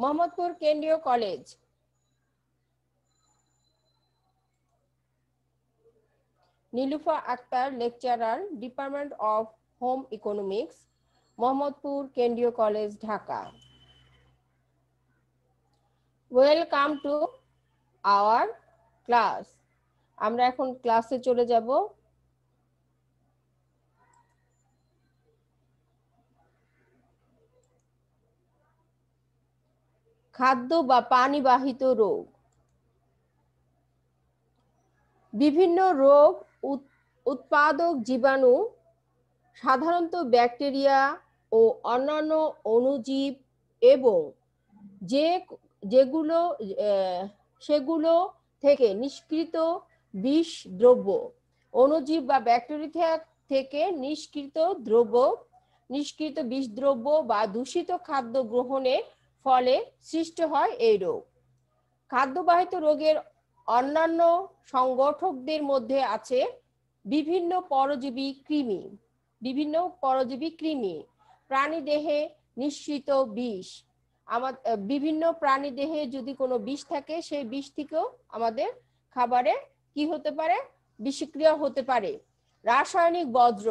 মোহাম্মদপুর কেন্দ্রীয় college Nilufa Akter lecturer department of home economics Mohammadpur কেন্দ্রীয় college Dhaka welcome to our class আমরা এখন ক্লাসে চলে যাব খাদ্য বা পানিবাহিত রোগ বিভিন্ন রোগ উৎপাদক জীবাণু সাধারণত ব্যাকটেরিয়া ও অন্যান্য অণুজীব এবং যে যেগুলো সেগুলো থেকে নিষ্কৃত বিষ দ্রব্য অণুজীব বা ব্যাকটেরিয়া থেকে নিষ্কৃত দ্রব্য নিষ্কৃত বিষদ্রব্য বা দূষিত খাদ্য গ্রহণে ফলে সৃষ্টি হয় এই রোগ খাদ্যবাহিত রোগের অন্যান্য সংগঠকদের মধ্যে আছে বিভিন্ন পরজীবী কৃমি বিভিন্ন পরজীবী কৃমি প্রাণী দেহে নিঃসৃত বিষ আমার বিভিন্ন প্রাণী দেহে যদি কোনো বিষ থাকে সেই বিষ থেকেও আমাদের খাবারে কি হতে পারে বিষক্রিয়া হতে পারে রাসায়নিক বজ্র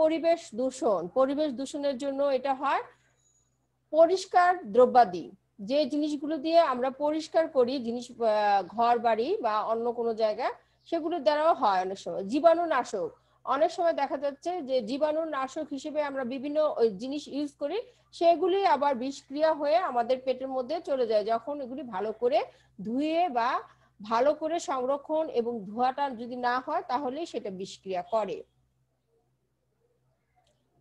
পরিবেশ দূষণ পরিবেশ দূষণের জন্য এটা হয় পরিষ্কার দ্রব্যাদি যে জিনিসগুলো দিয়ে আমরা পরিষ্কার করি জিনিস ঘর বাড়ি বা অন্য কোনো জায়গা সেগুলো দ্বারাও হয় অনেক সময় জীবাণুনাশক অনেক সময় দেখা যাচ্ছে যে জীবাণুনাশক হিসেবে আমরা বিভিন্ন জিনিস ইউজ করি সেগুলি আবার বিষক্রিয়া হয়ে আমাদের পেটের মধ্যে চলে যায় যখন এগুলি ভালো করে ধুয়ে বা ভালো করে সংরক্ষণ এবং ধোয়াটা যদি না হয় তাহলে সেটা বিষক্রিয়া করে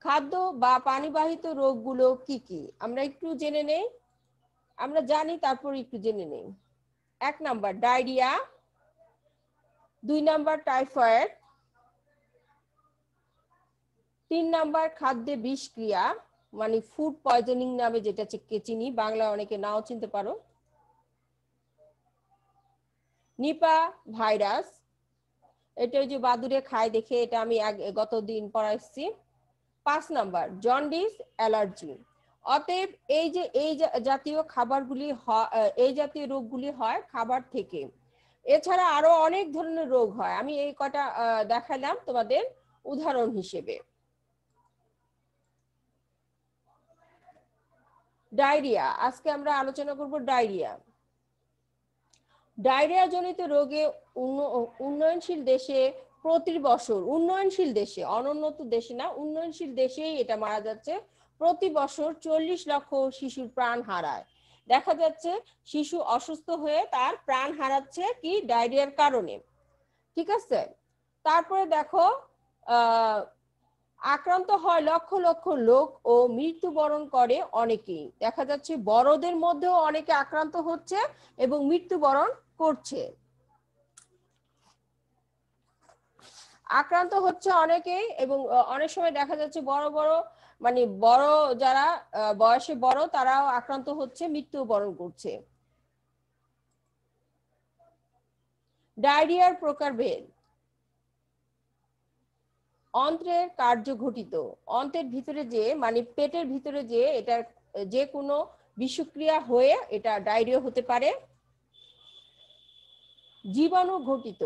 খাদ্য বা পানিবাহিত রোগগুলো কি কি আমরা একটু জেনে নেই আমরা জানি তারপর একটু জেনে নেই এক নাম্বার ডায়রিয়া দুই নাম্বার টাইফয়েড তিন নাম্বার খাদ্যে বিষক্রিয়া মানে ফুড পয়জনিং নামে যেটা চিনি বাংলা অনেকে নাও চিনতে পারো নিপা ভাইরাস এটা ওই যে বাদুরে খায় দেখে এটা আমি গত দিন পড়াইছি পাঁচ নাম্বার জন্ডিস অ্যালার্জি অতএব এই যে এই জাতীয় খাবারগুলি এই জাতীয় রোগগুলি হয় খাবার থেকে এছাড়া আরো অনেক ধরনের রোগ হয় আমি এই কটা দেখালাম তোমাদের উদাহরণ হিসেবে ডায়রিয়া আজকে আমরা আলোচনা করব ডায়রিয়া ডায়রিয়া জনিত রোগে উন্নয়নশীল দেশে প্রতি বছর উন্নয়নশীল দেশে অনুন্নত দেশে না উন্নয়নশীল দেশেই এটা মারা যাচ্ছে প্রতি বছর চল্লিশ লক্ষ শিশুর প্রাণ হারায় দেখা যাচ্ছে শিশু অসুস্থ হয়ে তার প্রাণ হারাচ্ছে কি ডায়রিয়ার কারণে ঠিক আছে তারপরে দেখো আক্রান্ত হয় লক্ষ লক্ষ লোক ও মৃত্যুবরণ করে অনেকেই দেখা যাচ্ছে বড়দের মধ্যেও অনেকে আক্রান্ত হচ্ছে এবং মৃত্যুবরণ করছে আক্রান্ত হচ্ছে অনেকেই এবং অনেক সময় দেখা যাচ্ছে বড় বড় মানে বড় যারা বয়সে বড় তারাও আক্রান্ত হচ্ছে মৃত্যু বরণ করছে ডায়রিয়ার প্রকারভেদ অন্ত্রের কার্য ঘটিত অন্ত্রের ভিতরে যে মানে পেটের ভিতরে যে এটা যে কোনো বিষক্রিয়া হয়ে এটা ডায়রিয়া হতে পারে জীবাণু ঘটিত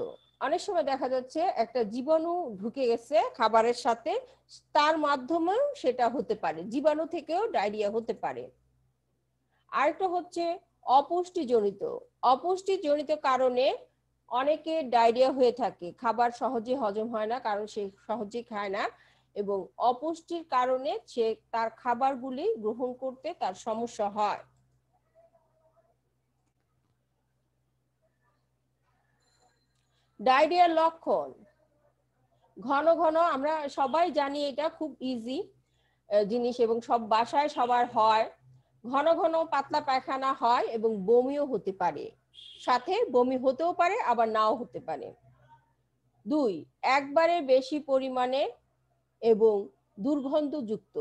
অনেক সময় দেখা যাচ্ছে একটা জীবাণু ঢুকে গেছে খাবারের সাথে তার মাধ্যমেও সেটা হতে পারে জীবাণু থেকেও ডায়রিয়া হতে পারে আরেকটা হচ্ছে অপুষ্টিজনিত অপুষ্টিজনিত কারণে অনেকে ডায়রিয়া হয়ে থাকে খাবার সহজে হজম হয় না কারণ সে সহজে খায় না এবং অপুষ্টির কারণে সে তার খাবারগুলি গ্রহণ করতে তার সমস্যা হয় ডায়রিয়ার লক্ষণ ঘন ঘন আমরা সবাই জানি এটা খুব ইজি জিনিস এবং সব বাসায় সবার হয় ঘন ঘন পাতলা পায়খানা হয় এবং বমিও হতে পারে সাথে বমি হতেও পারে আবার নাও হতে পারে দুই একবারে বেশি পরিমাণে এবং দুর্গন্ধযুক্ত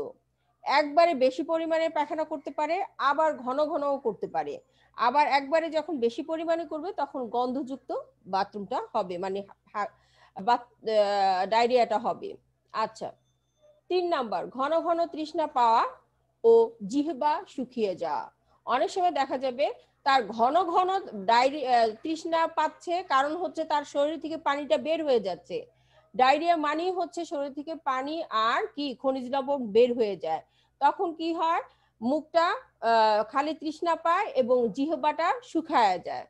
একবারে বেশি পরিমাণে পায়খানা করতে পারে আবার ঘন ঘনও করতে পারে আবার একবারে যখন বেশি পরিমাণে করবে তখন গন্ধযুক্ত বাথরুমটা হবে মানে ডায়রিয়াটা হবে আচ্ছা তিন নাম্বার ঘন ঘন তৃষ্ণা পাওয়া ও জিহবা শুকিয়ে যাওয়া অনেক সময় দেখা যাবে তার ঘন ঘন ডায়রি তৃষ্ণা পাচ্ছে কারণ হচ্ছে তার শরীর থেকে পানিটা বের হয়ে যাচ্ছে ডায়রিয়া মানেই হচ্ছে শরীর থেকে পানি আর কি খনিজ লবণ বের হয়ে যায় তখন কি হয় মুখটা খালি তৃষ্ণা পায় এবং জিহবাটা শুকায়া যায়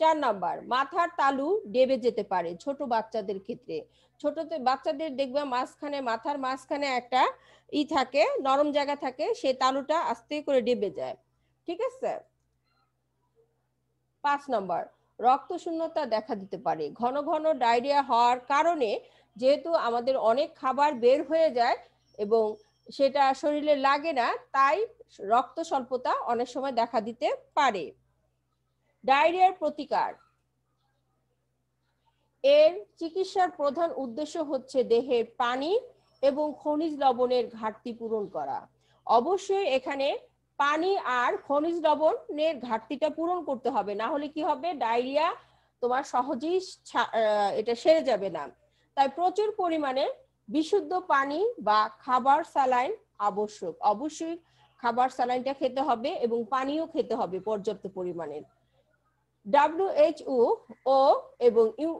চার নাম্বার মাথার তালু ডেবে যেতে পারে ছোট বাচ্চাদের ক্ষেত্রে ছোট বাচ্চাদের দেখবে মাঝখানে মাথার মাঝখানে একটা ই থাকে নরম জায়গা থাকে সেই তালুটা আস্তে করে ডেবে যায় ঠিক আছে পাঁচ নম্বর রক্ত শূন্যতা দেখা দিতে পারে ঘন ঘন ডায়রিয়া হওয়ার কারণে যেহেতু আমাদের অনেক খাবার বের হয়ে যায় এবং সেটা শরীরে লাগে না তাই রক্ত স্বল্পতা অনেক সময় দেখা দিতে পারে ডায়রিয়ার প্রতিকার এর চিকিৎসার প্রধান উদ্দেশ্য হচ্ছে দেহের পানি এবং খনিজ লবণের ঘাটতি পূরণ করা অবশ্যই এখানে পানি আর খনিজ লবণের ঘাটতিটা পূরণ করতে হবে না হলে কি হবে ডায়রিয়া তোমার সহজেই এটা সেরে যাবে না তাই প্রচুর পরিমাণে বিশুদ্ধ পানি বা খাবার স্যালাইন আবশ্যক অবশ্যই খাবার স্যালাইনটা খেতে হবে এবং পানিও খেতে হবে পর্যাপ্ত পরিমাণে ডাব্লিউএইচও ও এবং ইউ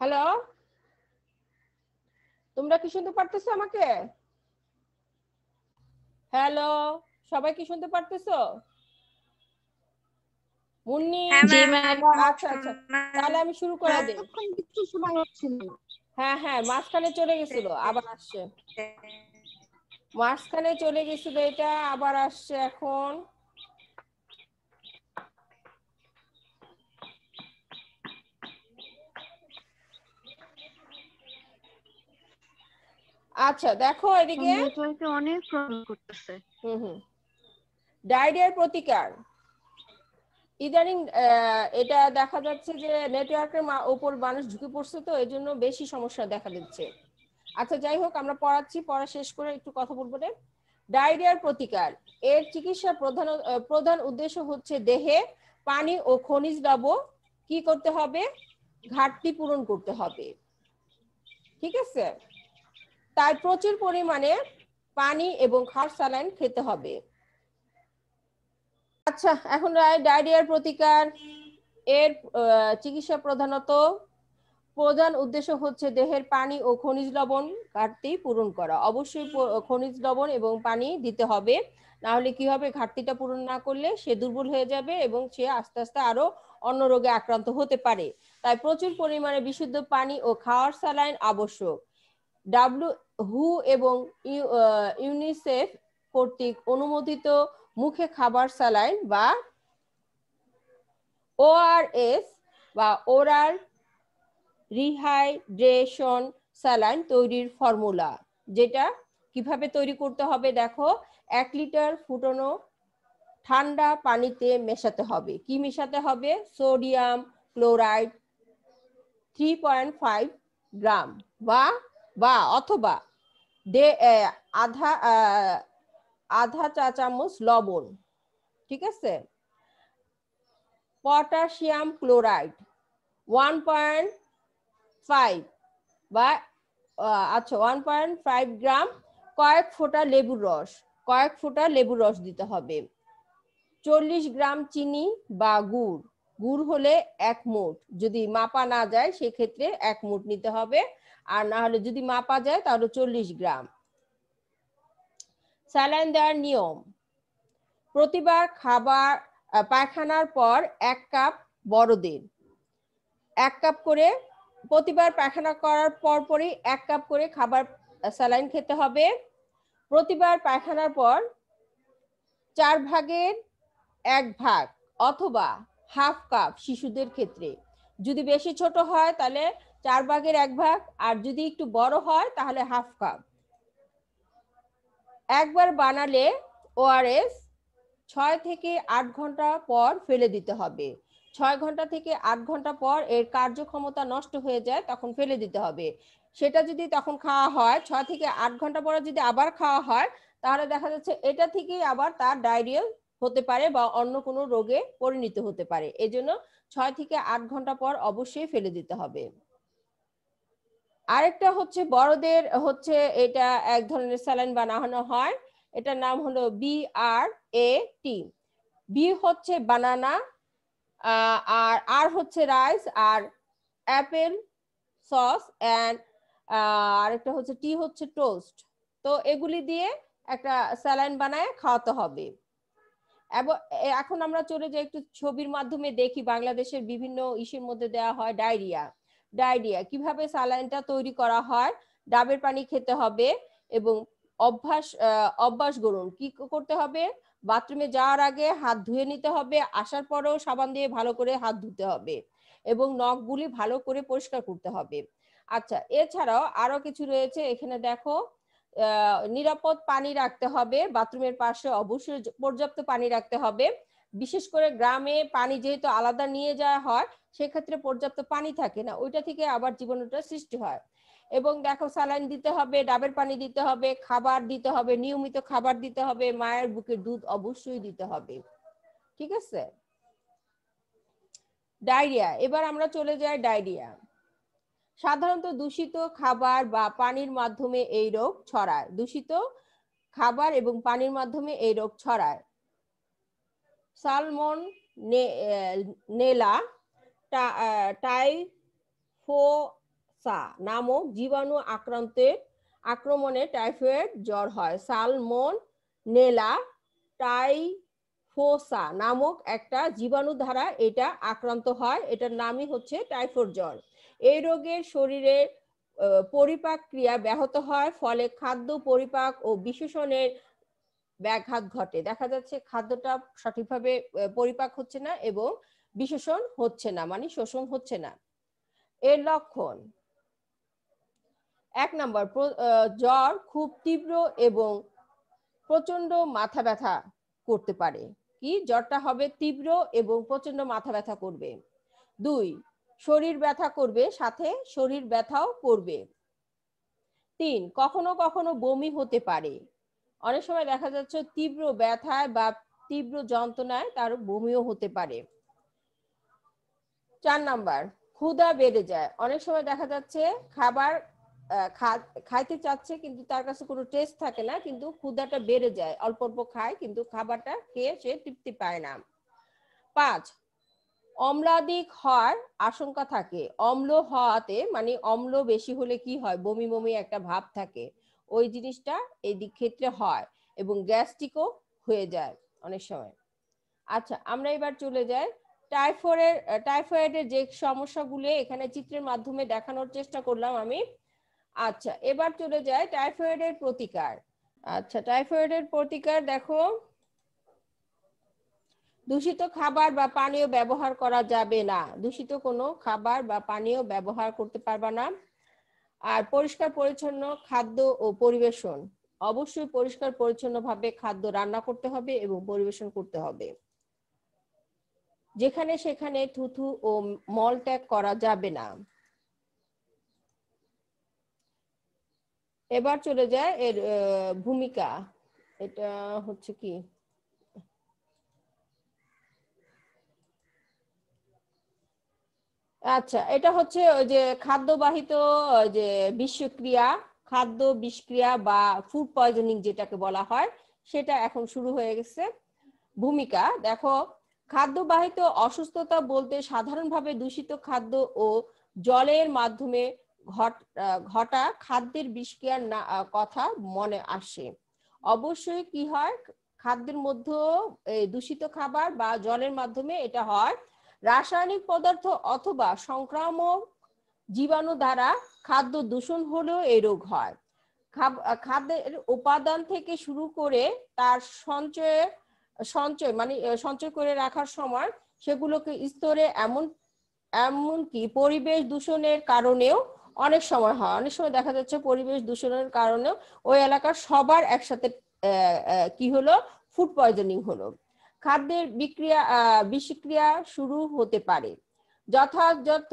হ্যালো তোমরা কি শুনতে পারতেছো আমাকে হ্যালো সবাই কি শুনতে পারতেছো মুন্নি হ্যাঁ, হ্যাঁ, আচ্ছা আচ্ছা তাহলে আমি শুরু করে হ্যাঁ, দিই হ্যাঁ হ্যাঁ মাঝখানে চলে গেছিল আবার আসছে মাঝখানে চলে গেছিল এটা আবার আসছে এখন আচ্ছা দেখো এদিকে অনেক প্রবলেম করতেছে হুম হুম ডায়রিয়ার প্রতিকার ইদানিং এটা দেখা যাচ্ছে যে নেটওয়ার্কের উপর মানুষ ঝুঁকে পড়ছে তো এই জন্য বেশি সমস্যা দেখা দিচ্ছে আচ্ছা যাই হোক আমরা পড়াচ্ছি পড়া শেষ করে একটু কথা বলবো রে ডায়রিয়ার প্রতিকার এর চিকিৎসা প্রধান প্রধান উদ্দেশ্য হচ্ছে দেহে পানি ও খনিজ দ্রব্য কি করতে হবে ঘাটতি পূরণ করতে হবে ঠিক আছে তাই প্রচুর পরিমাণে পানি এবং খাওয়ার স্যালাইন খেতে হবে আচ্ছা এখন ডায়রিয়ার প্রতিকার এর চিকিৎসা প্রধানত প্রধান উদ্দেশ্য হচ্ছে দেহের পানি ও খনিজ লবণ ঘাটতি পূরণ করা অবশ্যই খনিজ লবণ এবং পানি দিতে হবে না হলে কি হবে ঘাটতিটা পূরণ না করলে সে দুর্বল হয়ে যাবে এবং সে আস্তে আস্তে আরো অন্য রোগে আক্রান্ত হতে পারে তাই প্রচুর পরিমাণে বিশুদ্ধ পানি ও খাওয়ার স্যালাইন আবশ্যক ডাব্লিউ হু এবং ইউনিসেফ কর্তৃক অনুমোদিত মুখে খাবার স্যালাইন বা ওআরএস বা ওরাল রিহাইড্রেশন স্যালাইন তৈরির ফর্মুলা যেটা কিভাবে তৈরি করতে হবে দেখো এক লিটার ফুটানো ঠান্ডা পানিতে মেশাতে হবে কি মেশাতে হবে sodium chloride three point five gram বা বা অথবা আধা আধা চা চামচ লবণ ঠিক আছে potassium chloride one point five বা আচ্ছা ওয়ান পয়েন্ট ফাইভ গ্রাম কয়েক ফোঁটা লেবুর রস কয়েক ফোঁটা লেবুর রস দিতে হবে চল্লিশ গ্রাম চিনি বা গুড় গুড় হলে এক মুঠ যদি মাপা না যায় সেক্ষেত্রে এক মুঠ নিতে হবে আর না হলে যদি মাপা যায় তাহলে চল্লিশ গ্রাম স্যালাইন দেওয়ার নিয়ম প্রতিবার খাবার পায়খানার পর এক কাপ বড়দের এক কাপ করে প্রতিবার পায়খানা করার পর পরই এক কাপ করে খাবার স্যালাইন খেতে হবে প্রতিবার পায়খানার পর চার ভাগের এক ভাগ অথবা হাফ কাপ শিশুদের ক্ষেত্রে যদি বেশি ছোট হয় তাহলে চার ভাগের এক ভাগ আর যদি একটু বড় হয় তাহলে হাফ কাপ একবার বানালে ওআরএস ছয় থেকে আট ঘন্টা পর ফেলে দিতে হবে ছয় ঘন্টা থেকে আট ঘন্টা পর এর কার্যক্ষমতা নষ্ট হয়ে যায় তখন ফেলে দিতে হবে সেটা যদি তখন খাওয়া হয় ছয় থেকে আট ঘন্টা পরে যদি আবার খাওয়া হয় তাহলে দেখা যাচ্ছে এটা থেকেই আবার তার ডায়রিয়া হতে পারে বা অন্য কোনো রোগে পরিণত হতে পারে এজন্য ছয় থেকে আট ঘন্টা পর অবশ্যই ফেলে দিতে হবে আরেকটা হচ্ছে বড়দের হচ্ছে এটা এক ধরনের স্যালাইন বানানো হয় এটার নাম হলো বি আর এ টি বি হচ্ছে বানানা আর আর হচ্ছে রাইস আর অ্যাপেল সস অ্যান্ড আরেকটা হচ্ছে টি হচ্ছে টোস্ট তো এগুলি দিয়ে একটা স্যালাইন বানায় খাওয়াতে হবে এবং এখন আমরা চলে যাই একটু ছবির মাধ্যমে দেখি বাংলাদেশের বিভিন্ন ইস্যুর মধ্যে দেওয়া হয় ডায়রিয়া ডায়রিয়া কিভাবে স্যালাইনটা তৈরি করা হয় ডাবের পানি খেতে হবে এবং অভ্যাস অভ্যাস গড়ুন কি করতে হবে বাথরুমে যাওয়ার আগে হাত ধুয়ে নিতে হবে আসার পরেও সাবান দিয়ে ভালো করে হাত ধুতে হবে এবং নখগুলি ভালো করে পরিষ্কার করতে হবে আচ্ছা এছাড়াও আরো কিছু রয়েছে এখানে দেখো নিরাপদ পানি রাখতে হবে বাথরুমের পাশে অবশ্যই পর্যাপ্ত পানি রাখতে হবে বিশেষ করে গ্রামে পানি যেহেতু আলাদা নিয়ে যাওয়া হয় সেক্ষেত্রে পর্যাপ্ত পানি থাকে না ওইটা থেকে আবার জীবাণুটা সৃষ্টি হয় এবং দেখো স্যালাইন দিতে হবে ডাবের পানি দিতে হবে খাবার দিতে হবে নিয়মিত খাবার দিতে হবে মায়ের বুকের দুধ অবশ্যই দিতে হবে ঠিক আছে ডায়রিয়া এবার আমরা চলে যাই ডায়রিয়া সাধারণত দূষিত খাবার বা পানির মাধ্যমে এই রোগ ছড়ায় দূষিত খাবার এবং পানির মাধ্যমে এই রোগ ছড়ায় সালমন নেলা টাইফোসা নামক জীবাণু আক্রান্তের আক্রমণে টাইফয়েড জ্বর হয় সালমন নেলা টাইফোসা নামক একটা জীবাণু দ্বারা এটা আক্রান্ত হয় এটার নামই হচ্ছে টাইফয়েড জ্বর এই রোগে শরীরে পরিপাক ক্রিয়া ব্যাহত হয় ফলে খাদ্য পরিপাক ও বিশেষণের ব্যাঘাত ঘটে দেখা যাচ্ছে খাদ্যটা সঠিকভাবে পরিপাক হচ্ছে না এবং বিশোষণ হচ্ছে না মানে শোষণ হচ্ছে না এর লক্ষণ এক নম্বর জ্বর খুব তীব্র এবং প্রচন্ড মাথা ব্যথা করতে পারে কি জ্বরটা হবে তীব্র এবং প্রচন্ড মাথা ব্যথা করবে দুই শরীর ব্যথা করবে সাথে শরীর ব্যথাও করবে তিন কখনো কখনো বমি হতে পারে অনেক সময় দেখা যাচ্ছে তীব্র ব্যথায় বা তীব্র যন্ত্রণায় তার বমিও হতে পারে চার নাম্বার ক্ষুদা বেড়ে যায় অনেক সময় দেখা যাচ্ছে খাবার খাইতে চাচ্ছে কিন্তু তার কাছে কোনো টেস্ট থাকে না কিন্তু ক্ষুদাটা বেড়ে যায় অল্প অল্প খায় কিন্তু খাবারটা খেয়ে সে তৃপ্তি পায় না পাঁচ অম্লাদিক হওয়ার আশঙ্কা থাকে অম্ল হওয়াতে মানে অম্ল বেশি হলে কি হয় বমি বমি একটা ভাব থাকে ওই জিনিসটা এই দিক ক্ষেত্রে হয় এবং গ্যাস্ট্রিকও হয়ে যায় অনেক সময় আচ্ছা আমরা এবার চলে যাই টাইফয়েডের টাইফয়েডের যে সমস্যাগুলো এখানে চিত্রের মাধ্যমে দেখানোর চেষ্টা করলাম আমি আচ্ছা এবার চলে যায় টাইফয়েডের প্রতিকার আচ্ছা টাইফয়েডের প্রতিকার দেখো দূষিত খাবার বা পানীয় ব্যবহার করা যাবে না দূষিত কোনো খাবার বা পানীয় ব্যবহার করতে পারবা না আর পরিষ্কার পরিচ্ছন্ন খাদ্য ও পরিবেশন অবশ্যই পরিষ্কার পরিচ্ছন্নভাবে খাদ্য রান্না করতে হবে এবং পরিবেশন করতে হবে যেখানে সেখানে থুথু ও মল ত্যাগ করা যাবে না এবার চলে যায় এর ভূমিকা এটা হচ্ছে কি আচ্ছা এটা হচ্ছে ওই যে খাদ্যবাহিত যে বিষক্রিয়া খাদ্য বিষক্রিয়া বা ফুড পয়জনিং যেটাকে বলা হয় সেটা এখন শুরু হয়ে গেছে ভূমিকা দেখো খাদ্যবাহিত অসুস্থতা বলতে সাধারণভাবে দূষিত খাদ্য ও জলের মাধ্যমে ঘটা খাদ্যের বিষক্রিয়ার কথা মনে আসে অবশ্যই কি হয় খাদ্যের মধ্যে দূষিত খাবার বা জলের মাধ্যমে এটা হয় রাসায়নিক পদার্থ অথবা সংক্রামক জীবাণু দ্বারা খাদ্য দূষণ হলেও এই রোগ হয় খাদ্যের উপাদান থেকে শুরু করে তার সঞ্চয়ে সঞ্চয় মানে সঞ্চয় করে রাখার সময় সেগুলোকে স্তরে এমন এমনকি পরিবেশ দূষণের কারণেও অনেক সময় হয় অনেক সময় দেখা যাচ্ছে পরিবেশ দূষণের কারণেও ওই এলাকার সবার একসাথে কি হলো ফুড পয়জনিং হলো খাদ্যের বিক্রিয়া বিষক্রিয়া শুরু হতে পারে যথাযথ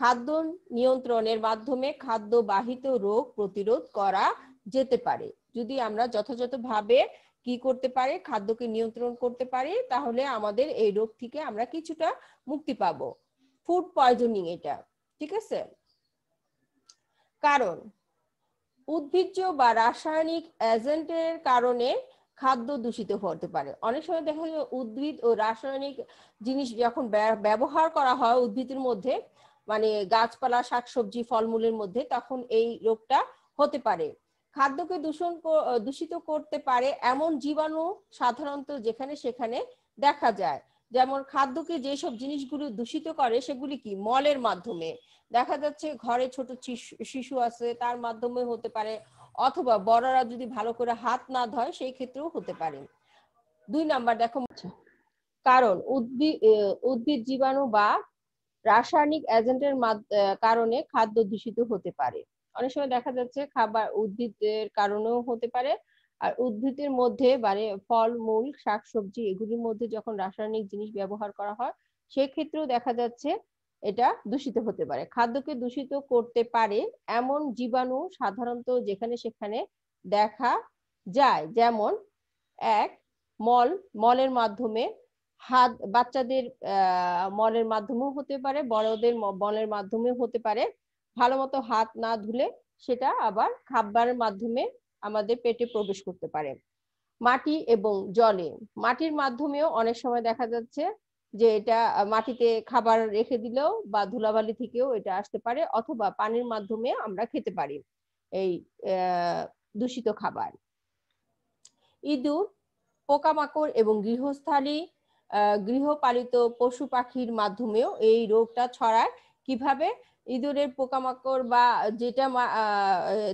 খাদ্য নিয়ন্ত্রণের মাধ্যমে খাদ্য বাহিত রোগ প্রতিরোধ করা যেতে পারে যদি আমরা যথাযথভাবে কি করতে পারে খাদ্যকে নিয়ন্ত্রণ করতে পারে তাহলে আমাদের এই রোগ থেকে আমরা কিছুটা মুক্তি পাব ফুড পয়জনিং এটা ঠিক আছে কারণ উদ্ভিজ্জ বা রাসায়নিক এজেন্টের কারণে খাদ্য দূষিত হতে পারে অনেক সময় দেখা যায় উদ্ভিদ ও রাসায়নিক জিনিস যখন ব্যবহার করা হয় উদ্ভিদের মধ্যে মানে গাছপালা শাকসবজি ফলমূলের মধ্যে তখন এই রোগটা হতে পারে খাদ্যকে দূষণ দূষিত করতে পারে এমন জীবাণু সাধারণত যেখানে সেখানে দেখা যায় যেমন খাদ্যকে যেসব জিনিসগুলো দূষিত করে সেগুলি কি মলের মাধ্যমে দেখা যাচ্ছে ঘরে ছোট শিশু আছে তার মাধ্যমে হতে পারে অথবা বড়রা যদি ভালো করে হাত না ধয় সেই ক্ষেত্রেও হতে পারে দুই নাম্বার দেখো আচ্ছা। কারণ উদ্ভিদ উদ্ভিদ জীবাণু বা রাসায়নিক এজেন্টের কারণে খাদ্য দূষিত হতে পারে অনেক সময় দেখা যাচ্ছে খাবার উদ্ভিদের কারণেও হতে পারে আর উদ্ভিদের মধ্যে মানে ফল মূল শাকসবজি এগুলির মধ্যে যখন রাসায়নিক জিনিস ব্যবহার করা হয় সেক্ষেত্রেও দেখা যাচ্ছে এটা দূষিত হতে পারে খাদ্যকে দূষিত করতে পারে এমন জীবাণু সাধারণত যেখানে সেখানে দেখা যায় যেমন এক মল মলের মাধ্যমে হাত বাচ্চাদের মলের মাধ্যমেও হতে পারে বড়দের মলের মাধ্যমে হতে পারে ভালো মতো হাত না ধুলে সেটা আবার খাবারের মাধ্যমে আমাদের পেটে প্রবেশ করতে পারে মাটি এবং জলে মাটির মাধ্যমেও অনেক সময় দেখা যাচ্ছে যে এটা মাটিতে খাবার রেখে দিলেও বা ধুলাবালি থেকেও এটা আসতে পারে অথবা পানির মাধ্যমে আমরা খেতে পারি এই দূষিত খাবার ইঁদুর পোকামাকড় এবং গৃহস্থালী গৃহপালিত পশু পাখির মাধ্যমেও এই রোগটা ছড়ায় কিভাবে ইঁদুরের পোকামাকড় বা যেটা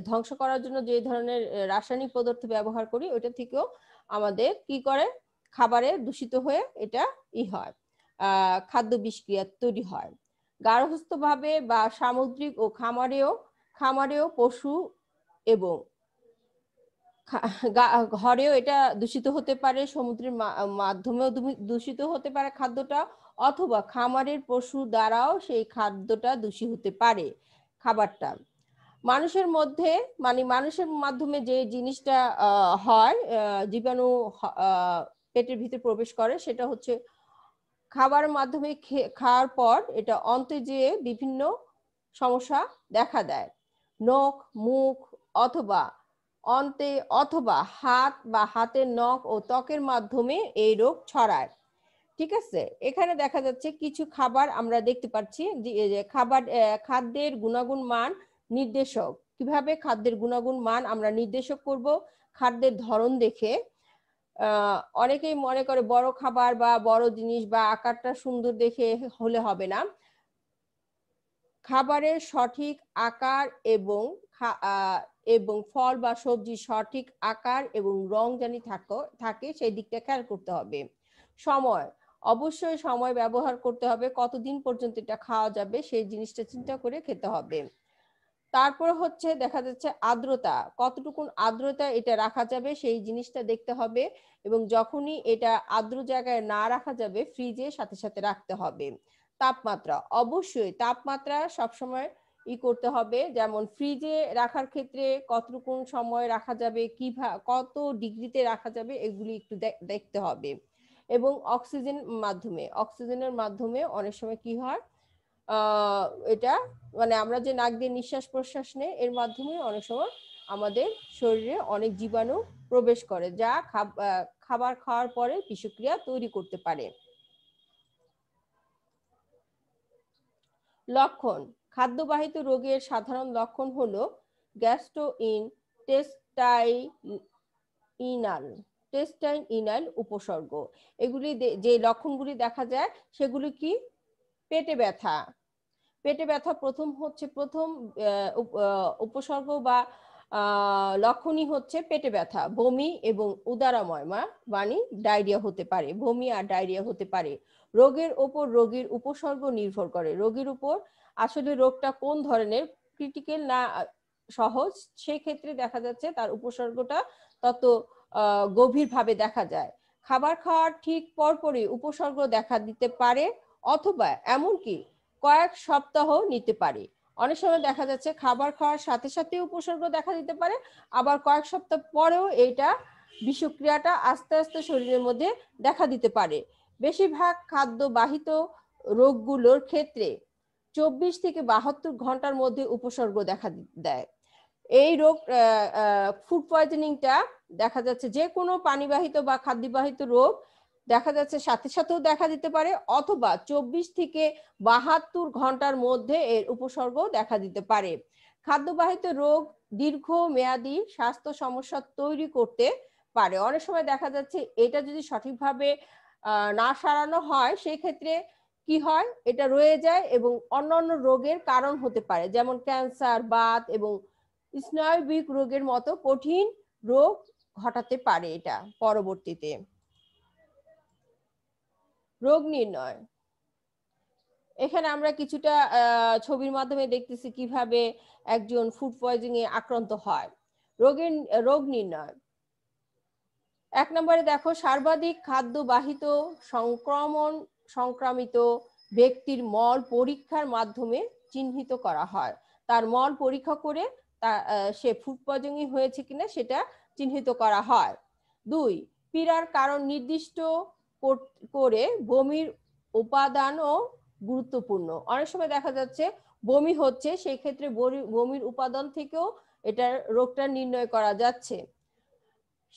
ধ্বংস করার জন্য যে ধরনের রাসায়নিক পদার্থ ব্যবহার করি ওটা থেকেও আমাদের কি করে খাবারে দূষিত হয়ে এটা ই হয় খাদ্য বিষক্রিয়া তৈরি হয় গার্হস্থ্যভাবে বা সামুদ্রিক ও খামারেও খামারেও পশু এবং ঘরেও এটা দূষিত হতে পারে সমুদ্রের মাধ্যমেও দূষিত হতে পারে খাদ্যটা অথবা খামারের পশু দ্বারাও সেই খাদ্যটা দূষিত হতে পারে খাবারটা মানুষের মধ্যে মানে মানুষের মাধ্যমে যে জিনিসটা হয় জীবাণু পেটের ভিতরে প্রবেশ করে সেটা হচ্ছে খাবার মাধ্যমে খাওয়ার পর এটা অন্তে যেয়ে বিভিন্ন সমস্যা দেখা দেয় নখ মুখ অথবা অন্তে অথবা হাত বা হাতের নখ ও ত্বকের মাধ্যমে এই রোগ ছড়ায় ঠিক আছে এখানে দেখা যাচ্ছে কিছু খাবার আমরা দেখতে পাচ্ছি যে খাবার খাদ্যের গুণাগুণ মান নির্দেশক কিভাবে খাদ্যের গুণাগুণ মান আমরা নির্দেশক করব খাদ্যের ধরন দেখে অনেকেই মনে করে বড় খাবার বা বড় জিনিস বা আকারটা সুন্দর দেখে হলে হবে না খাবারের সঠিক আকার এবং এবং ফল বা সবজি সঠিক আকার এবং রং জানি থাকো থাকে সেই দিকটা খেয়াল করতে হবে সময় অবশ্যই সময় ব্যবহার করতে হবে কতদিন পর্যন্ত এটা খাওয়া যাবে সেই জিনিসটা চিন্তা করে খেতে হবে তারপর হচ্ছে দেখা যাচ্ছে আর্দ্রতা কতটুকু আর্দ্রতা এটা রাখা যাবে সেই জিনিসটা দেখতে হবে এবং যখনই এটা আর্দ্র জায়গায় না রাখা যাবে ফ্রিজে সাথে সাথে রাখতে হবে তাপমাত্রা অবশ্যই তাপমাত্রা সবসময় ই করতে হবে যেমন ফ্রিজে রাখার ক্ষেত্রে কতটুকু সময় রাখা যাবে কি কত ডিগ্রিতে রাখা যাবে এগুলি একটু দেখতে হবে এবং অক্সিজেন মাধ্যমে অক্সিজেনের মাধ্যমে অনেক সময় কি হয় এটা মানে আমরা যে নাক দিয়ে নিঃশ্বাস প্রশ্বাস নেই এর মাধ্যমে অনেক সময় আমাদের শরীরে অনেক জীবাণু প্রবেশ করে যা খাবার খাওয়ার পরে বিষক্রিয়া তৈরি করতে পারে লক্ষণ খাদ্যবাহিত রোগের সাধারণ লক্ষণ হলো গ্যাস্ট্রো ইন টেস্টাইনাল টেস্টাইন ইনাইল উপসর্গ এগুলি যে লক্ষণগুলি দেখা যায় সেগুলি কি পেটে ব্যথা পেটে ব্যথা প্রথম হচ্ছে প্রথম উপসর্গ বা লক্ষণই হচ্ছে পেটে ব্যথা বমি এবং মা বাণী মানে ডায়রিয়া হতে পারে বমি আর ডায়রিয়া হতে পারে রোগের ওপর রোগীর উপসর্গ নির্ভর করে রোগীর উপর আসলে রোগটা কোন ধরনের ক্রিটিক্যাল না সহজ সেক্ষেত্রে দেখা যাচ্ছে তার উপসর্গটা তত গভীরভাবে দেখা যায় খাবার খাওয়ার ঠিক পরপরই উপসর্গ দেখা দিতে পারে অথবা এমনকি কয়েক সপ্তাহ নিতে পারে অনেক সময় দেখা যাচ্ছে খাবার খাওয়ার সাথে সাথে উপসর্গ দেখা দিতে পারে আবার কয়েক সপ্তাহ পরেও এটা বিষক্রিয়াটা আস্তে আস্তে শরীরের মধ্যে দেখা দিতে পারে বেশিরভাগ খাদ্যবাহিত রোগগুলোর ক্ষেত্রে চব্বিশ থেকে বাহাত্তর ঘন্টার মধ্যে উপসর্গ দেখা দেয় এই রোগ ফুড পয়জনিংটা দেখা যাচ্ছে যে কোনো পানিবাহিত বা খাদ্যবাহিত রোগ দেখা যাচ্ছে সাথে সাথেও দেখা দিতে পারে অথবা চব্বিশ থেকে বাহাত্তর ঘন্টার মধ্যে এর উপসর্গ দেখা দিতে পারে খাদ্যবাহিত রোগ দীর্ঘ মেয়াদী স্বাস্থ্য সমস্যা তৈরি করতে পারে অনেক সময় দেখা যাচ্ছে এটা যদি সঠিকভাবে না সারানো হয় সেই ক্ষেত্রে কি হয় এটা রয়ে যায় এবং অন্যান্য রোগের কারণ হতে পারে যেমন ক্যান্সার বাত এবং স্নায়বিক রোগের মতো কঠিন রোগ ঘটাতে পারে এটা পরবর্তীতে রোগ নির্ণয় এখানে আমরা কিছুটা ছবির মাধ্যমে দেখতেছি কিভাবে একজন ফুড পয়জিং এ আক্রান্ত হয় রোগের রোগ নির্ণয় এক নম্বরে দেখো সর্বাধিক খাদ্যবাহিত সংক্রমণ সংক্রামিত ব্যক্তির মল পরীক্ষার মাধ্যমে চিহ্নিত করা হয় তার মল পরীক্ষা করে তা সে ফুড পয়জনিং হয়েছে কিনা সেটা চিহ্নিত করা হয় দুই পীড়ার কারণ নির্দিষ্ট করে বমির উপাদানও গুরুত্বপূর্ণ অনেক সময় দেখা যাচ্ছে বমি হচ্ছে সেই ক্ষেত্রে বমির উপাদান থেকেও এটার রোগটা নির্ণয় করা যাচ্ছে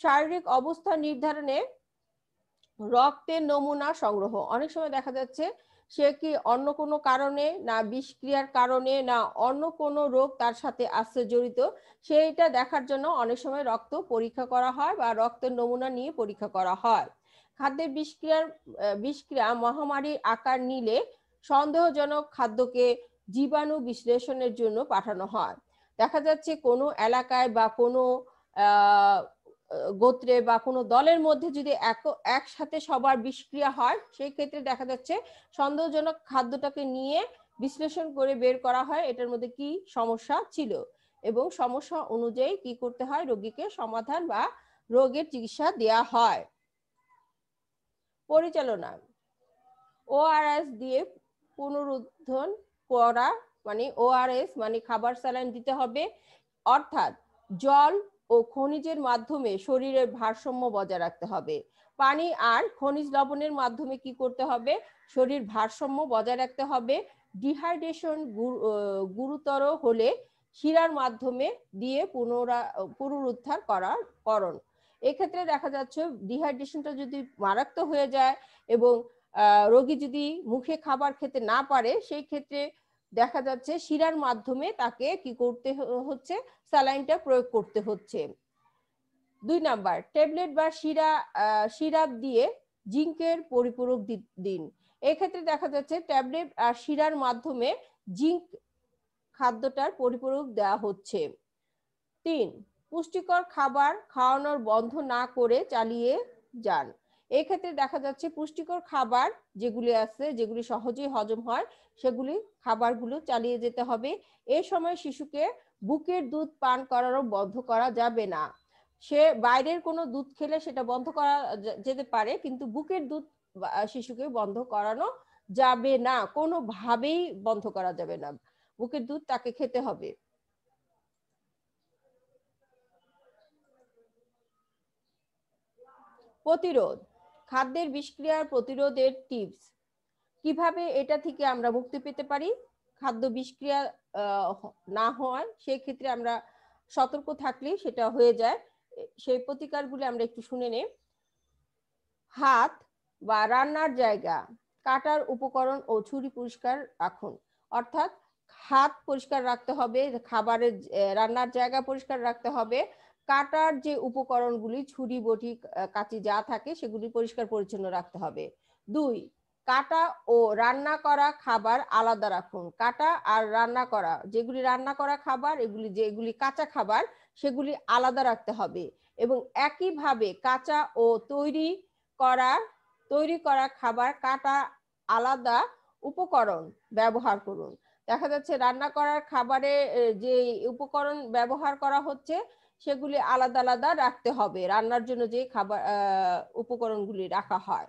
শারীরিক অবস্থা নির্ধারণে রক্তের নমুনা সংগ্রহ অনেক সময় দেখা যাচ্ছে সে কি অন্য কোনো কারণে না বিষক্রিয়ার কারণে না অন্য কোনো রোগ তার সাথে আসছে জড়িত সেইটা দেখার জন্য অনেক সময় রক্ত পরীক্ষা করা হয় বা রক্তের নমুনা নিয়ে পরীক্ষা করা হয় খাদ্যের বিষক্রিয়ার বিষক্রিয়া মহামারীর আকার নিলে সন্দেহজনক খাদ্যকে জীবাণু বিশ্লেষণের জন্য পাঠানো হয় দেখা যাচ্ছে কোনো এলাকায় বা কোনো গোত্রে বা কোনো দলের মধ্যে যদি এক একসাথে সবার বিষক্রিয়া হয় সেই ক্ষেত্রে দেখা যাচ্ছে সন্দেহজনক খাদ্যটাকে নিয়ে বিশ্লেষণ করে বের করা হয় এটার মধ্যে কি সমস্যা ছিল এবং সমস্যা অনুযায়ী কি করতে হয় রোগীকে সমাধান বা রোগের চিকিৎসা দেয়া হয় পরিচালনা ওআরএস দিয়ে পুনরুদ্ধন করা মানে ওআরএস মানে খাবার স্যালাইন দিতে হবে অর্থাৎ জল ও খনিজের মাধ্যমে শরীরের ভারসাম্য বজায় রাখতে হবে পানি আর খনিজ লবণের মাধ্যমে কি করতে হবে শরীর ভারসাম্য বজায় রাখতে হবে ডিহাইড্রেশন গুরুতর হলে শিরার মাধ্যমে দিয়ে পুনরা পুনরুদ্ধার করার করণ এক্ষেত্রে দেখা যাচ্ছে ডিহাইড্রেশনটা যদি মারাত্মক হয়ে যায় এবং রোগী যদি মুখে খাবার খেতে না পারে সেই ক্ষেত্রে দেখা যাচ্ছে শিরার মাধ্যমে তাকে কি করতে হচ্ছে স্যালাইনটা প্রয়োগ করতে হচ্ছে দুই নাম্বার ট্যাবলেট বা শিরা শিরা দিয়ে জিঙ্কের পরিপূরক দিন এক্ষেত্রে দেখা যাচ্ছে ট্যাবলেট আর শিরার মাধ্যমে জিঙ্ক খাদ্যটার পরিপূরক দেওয়া হচ্ছে তিন পুষ্টিকর খাবার খাওয়ানোর বন্ধ না করে চালিয়ে যান এক্ষেত্রে দেখা যাচ্ছে পুষ্টিকর খাবার যেগুলি আছে যেগুলি সহজেই হজম হয় সেগুলি খাবারগুলো চালিয়ে যেতে হবে এ সময় শিশুকে বুকের দুধ পান করারও বন্ধ করা যাবে না সে বাইরের কোনো দুধ খেলে সেটা বন্ধ করা যেতে পারে কিন্তু বুকের দুধ শিশুকে বন্ধ করানো যাবে না কোনোভাবেই বন্ধ করা যাবে না বুকের দুধ তাকে খেতে হবে প্রতিরোধ খাদ্যের বিষক্রিয়ার প্রতিরোধের টিপস কিভাবে এটা থেকে আমরা মুক্তি পেতে পারি খাদ্য বিষক্রিয়া না হওয়ার সেই ক্ষেত্রে আমরা সতর্ক থাকলে সেটা হয়ে যায় সেই প্রতিকারগুলি আমরা একটু শুনে নেই হাত বা রান্নার জায়গা কাটার উপকরণ ও ছুরি পরিষ্কার রাখুন অর্থাৎ হাত পরিষ্কার রাখতে হবে খাবারের রান্নার জায়গা পরিষ্কার রাখতে হবে কাটার যে উপকরণগুলি ছুরি বটি কাঁচি যা থাকে সেগুলি পরিষ্কার পরিচ্ছন্ন রাখতে হবে দুই কাটা ও রান্না করা খাবার আলাদা রাখুন কাটা আর রান্না করা যেগুলি রান্না করা খাবার এগুলি যেগুলি কাঁচা খাবার সেগুলি আলাদা রাখতে হবে এবং একইভাবে কাঁচা ও তৈরি করা তৈরি করা খাবার কাটা আলাদা উপকরণ ব্যবহার করুন দেখা যাচ্ছে রান্না করার খাবারে যে উপকরণ ব্যবহার করা হচ্ছে সেগুলি আলাদা আলাদা রাখতে হবে রান্নার জন্য যে খাবার উপকরণগুলি রাখা হয়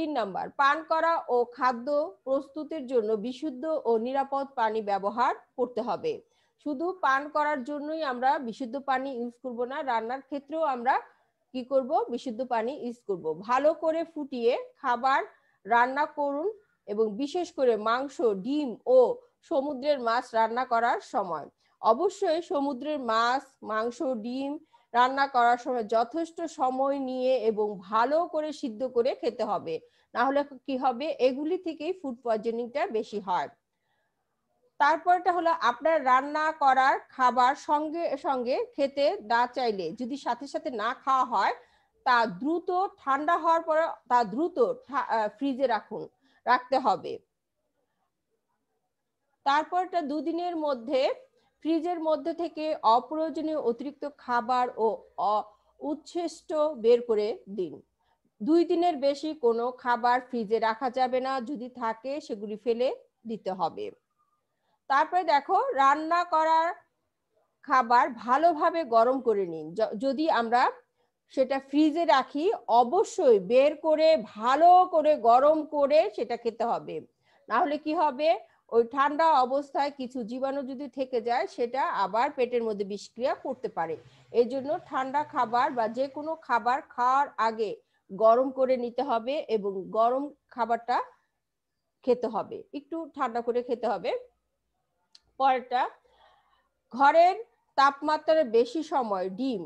তিন নাম্বার পান করা ও খাদ্য প্রস্তুতির জন্য বিশুদ্ধ ও নিরাপদ পানি ব্যবহার করতে হবে শুধু পান করার জন্যই আমরা বিশুদ্ধ পানি ইউজ করব না রান্নার ক্ষেত্রেও আমরা কি করব বিশুদ্ধ পানি ইউজ করব ভালো করে ফুটিয়ে খাবার রান্না করুন এবং বিশেষ করে মাংস ডিম ও সমুদ্রের মাছ রান্না করার সময় অবশ্যই সমুদ্রের মাছ মাংস ডিম রান্না করার সময় যথেষ্ট সময় নিয়ে এবং ভালো করে সিদ্ধ করে খেতে হবে না হলে কি হবে এগুলি থেকেই ফুড পয়জনিংটা বেশি হয় তারপরটা হলো আপনার রান্না করার খাবার সঙ্গে সঙ্গে খেতে না চাইলে যদি সাথে সাথে না খাওয়া হয় তা দ্রুত ঠান্ডা হওয়ার পর তা দ্রুত ফ্রিজে রাখুন রাখতে হবে তারপরটা দুদিনের মধ্যে ফ্রিজের মধ্যে থেকে অপ্রয়োজনীয় অতিরিক্ত খাবার ও উচ্ছিষ্ট বের করে দিন দুই দিনের বেশি কোনো খাবার ফ্রিজে রাখা যাবে না যদি থাকে সেগুলি ফেলে দিতে হবে তারপরে দেখো রান্না করার খাবার ভালোভাবে গরম করে নিন যদি আমরা সেটা ফ্রিজে রাখি অবশ্যই বের করে ভালো করে গরম করে সেটা খেতে হবে নাহলে কি হবে ওই ঠান্ডা অবস্থায় কিছু জীবাণু যদি থেকে যায় সেটা আবার পেটের মধ্যে বিষক্রিয়া করতে পারে এই জন্য ঠান্ডা খাবার বা যে কোনো খাবার খাওয়ার আগে গরম করে নিতে হবে এবং গরম খাবারটা খেতে হবে একটু ঠান্ডা করে খেতে হবে পরেরটা ঘরের তাপমাত্রার বেশি সময় ডিম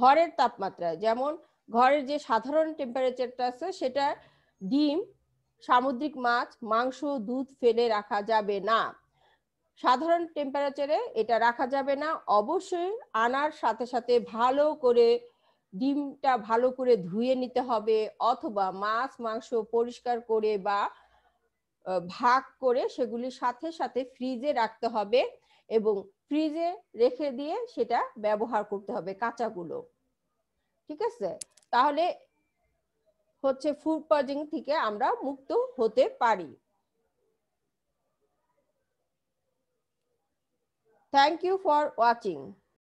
ঘরের তাপমাত্রা যেমন ঘরের যে সাধারণ টেম্পারেচারটা আছে সেটা ডিম সামুদ্রিক মাছ মাংস দুধ ফেলে রাখা যাবে না সাধারণ টেম্পারেচারে এটা রাখা যাবে না অবশ্যই আনার সাথে সাথে ভালো করে ডিমটা ভালো করে ধুয়ে নিতে হবে অথবা মাছ মাংস পরিষ্কার করে বা ভাগ করে সেগুলি সাথে সাথে ফ্রিজে রাখতে হবে এবং ফ্রিজে রেখে দিয়ে সেটা ব্যবহার করতে হবে কাঁচাগুলো ঠিক আছে তাহলে হচ্ছে ফুড পয়জিং থেকে আমরা মুক্ত হতে পারি থ্যাংক ইউ ফর ওয়াচিং